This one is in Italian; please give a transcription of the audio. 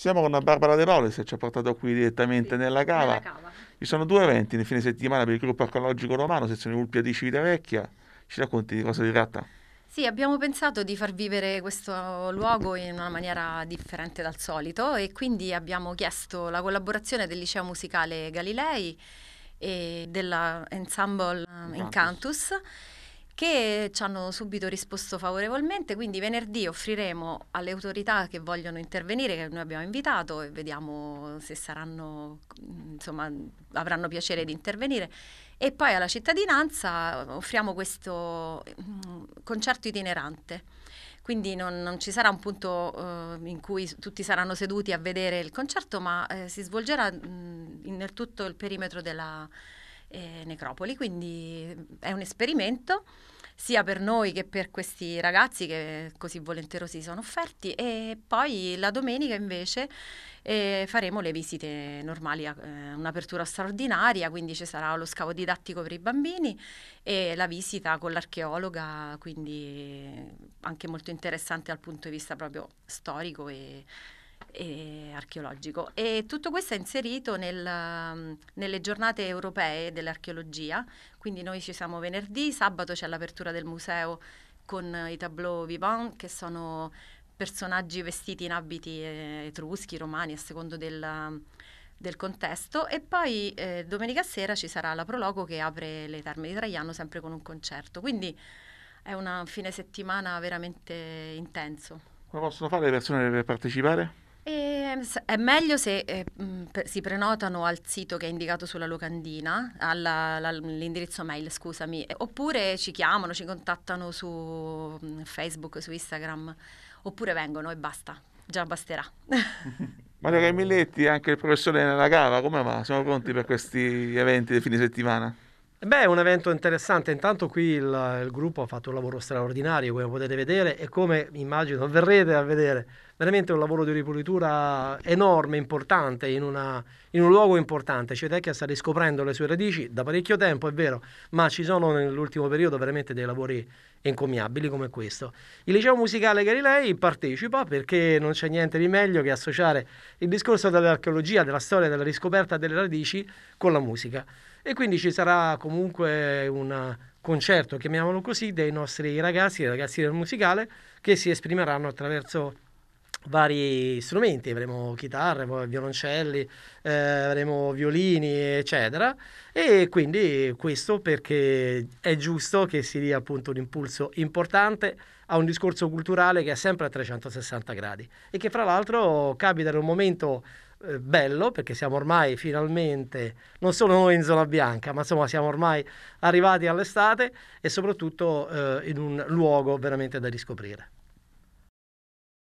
Siamo con Barbara De Rolis, ci ha portato qui direttamente sì, nella, cava. nella cava. Ci sono due eventi nel fine settimana per il gruppo archeologico romano, sezione Ulpia di Civitavecchia. Ci racconti di cosa si tratta? Sì, abbiamo pensato di far vivere questo luogo in una maniera differente dal solito e quindi abbiamo chiesto la collaborazione del Liceo Musicale Galilei e dell'ensemble Encantus. Incantus che ci hanno subito risposto favorevolmente, quindi venerdì offriremo alle autorità che vogliono intervenire, che noi abbiamo invitato e vediamo se saranno, insomma, avranno piacere di intervenire. E poi alla cittadinanza offriamo questo mm, concerto itinerante. Quindi non, non ci sarà un punto eh, in cui tutti saranno seduti a vedere il concerto, ma eh, si svolgerà mh, mm, nel tutto il perimetro della, città eh, necropoli, quindi mm, è un esperimento sia per noi che per questi ragazzi che così volentieri si sono offerti e poi la domenica invece eh, faremo le visite normali, eh, un'apertura straordinaria, quindi ci sarà lo scavo didattico per i bambini e la visita con l'archeologa, quindi anche molto interessante dal punto di vista proprio storico e e archeologico. E tutto questo è inserito nel, mm, nelle giornate europee dell'archeologia, quindi noi ci siamo venerdì, sabato c'è l'apertura del museo con i tableau vivant che sono personaggi vestiti in abiti eh, etruschi, romani, a secondo del, mm, del contesto e poi eh, domenica sera ci sarà la Proloco che apre le Terme di Traiano sempre con un concerto, quindi è un fine settimana veramente intenso. Come possono fare le persone per partecipare? è meglio se eh, mm, si prenotano al sito che è indicato sulla locandina, all'indirizzo mail, scusami, oppure ci chiamano, ci contattano su mm, Facebook, su Instagram, oppure vengono e basta, già basterà. Maria Camilletti, anche il professore nella gara, come va? Siamo pronti per questi eventi di fine settimana? Beh, è un evento interessante. Intanto qui il, il gruppo ha fatto un lavoro straordinario, come potete vedere, e come immagino verrete a vedere veramente un lavoro di ripulitura enorme, importante, in, una, in un luogo importante. Cetecchia cioè, sta riscoprendo le sue radici da parecchio tempo, è vero, ma ci sono nell'ultimo periodo veramente dei lavori encomiabili come questo. Il liceo musicale Galilei partecipa perché non c'è niente di meglio che associare il discorso dell'archeologia, della storia, della riscoperta delle radici con la musica. E quindi ci sarà comunque un concerto, chiamiamolo così, dei nostri ragazzi, dei ragazzi del musicale, che si esprimeranno attraverso vari strumenti, avremo chitarre, violoncelli, eh, avremo violini, eccetera. E quindi questo perché è giusto che si dia appunto un impulso importante a un discorso culturale che è sempre a 360 gradi e che fra l'altro capita in un momento eh, bello perché siamo ormai finalmente non solo noi in zona bianca ma insomma siamo ormai arrivati all'estate e soprattutto eh, in un luogo veramente da riscoprire.